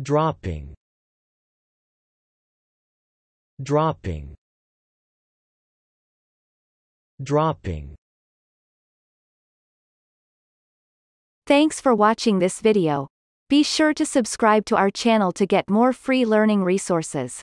dropping dropping dropping Thanks for watching this video. Be sure to subscribe to our channel to get more free learning resources.